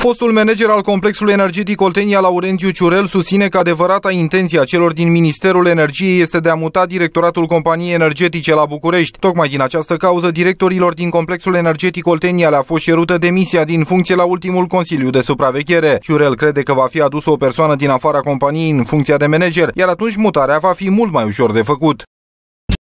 Fostul manager al complexului energetic Oltenia, Laurențiu Ciurel, susține că adevărata intenție a celor din Ministerul Energiei este de a muta directoratul companiei energetice la București. Tocmai din această cauză, directorilor din complexul energetic Oltenia le-a fost cerută demisia din funcție la ultimul Consiliu de Supraveghere. Ciurel crede că va fi adusă o persoană din afara companiei în funcția de manager, iar atunci mutarea va fi mult mai ușor de făcut.